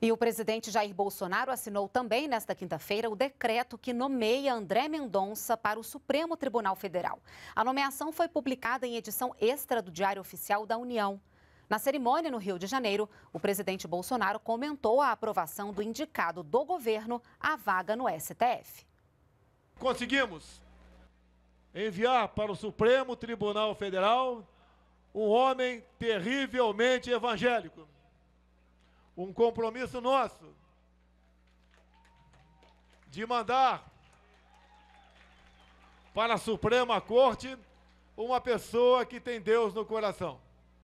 E o presidente Jair Bolsonaro assinou também nesta quinta-feira o decreto que nomeia André Mendonça para o Supremo Tribunal Federal. A nomeação foi publicada em edição extra do Diário Oficial da União. Na cerimônia no Rio de Janeiro, o presidente Bolsonaro comentou a aprovação do indicado do governo à vaga no STF. Conseguimos enviar para o Supremo Tribunal Federal um homem terrivelmente evangélico um compromisso nosso de mandar para a Suprema Corte uma pessoa que tem Deus no coração.